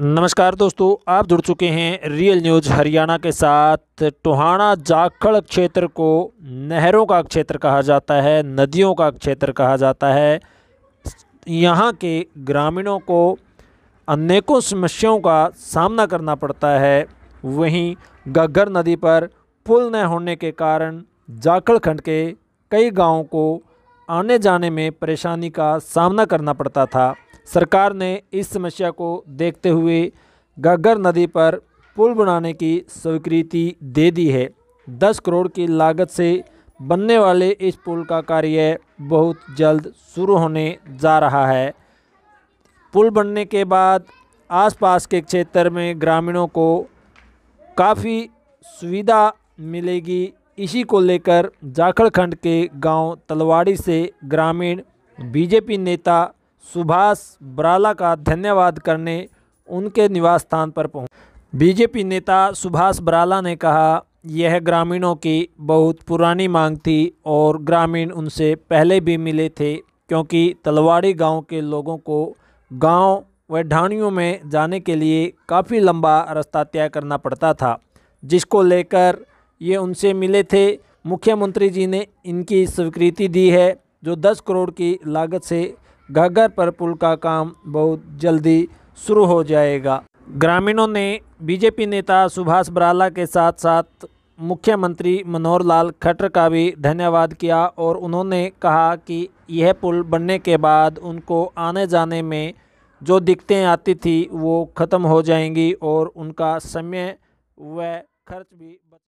नमस्कार दोस्तों आप जुड़ चुके हैं रियल न्यूज़ हरियाणा के साथ टोहाना जाखड़ क्षेत्र को नहरों का क्षेत्र कहा जाता है नदियों का क्षेत्र कहा जाता है यहाँ के ग्रामीणों को अनेकों समस्याओं का सामना करना पड़ता है वहीं गग्गर नदी पर पुल न होने के कारण जाखड़ खंड के कई गांवों को आने जाने में परेशानी का सामना करना पड़ता था सरकार ने इस समस्या को देखते हुए गागर नदी पर पुल बनाने की स्वीकृति दे दी है दस करोड़ की लागत से बनने वाले इस पुल का कार्य बहुत जल्द शुरू होने जा रहा है पुल बनने के बाद आसपास के क्षेत्र में ग्रामीणों को काफ़ी सुविधा मिलेगी इसी को लेकर जाखड़खंड के गांव तलवाड़ी से ग्रामीण बीजेपी नेता सुभाष बराला का धन्यवाद करने उनके निवास स्थान पर पहुंच बीजेपी नेता सुभाष बराला ने कहा यह ग्रामीणों की बहुत पुरानी मांग थी और ग्रामीण उनसे पहले भी मिले थे क्योंकि तलवाड़ी गांव के लोगों को गांव व ढाणियों में जाने के लिए काफ़ी लंबा रास्ता तय करना पड़ता था जिसको लेकर ये उनसे मिले थे मुख्यमंत्री जी ने इनकी स्वीकृति दी है जो 10 करोड़ की लागत से घाघर पर पुल का काम बहुत जल्दी शुरू हो जाएगा ग्रामीणों ने बीजेपी नेता सुभाष बराला के साथ साथ मुख्यमंत्री मनोहर लाल खट्टर का भी धन्यवाद किया और उन्होंने कहा कि यह पुल बनने के बाद उनको आने जाने में जो दिक्कतें आती थी वो ख़त्म हो जाएंगी और उनका समय व खर्च भी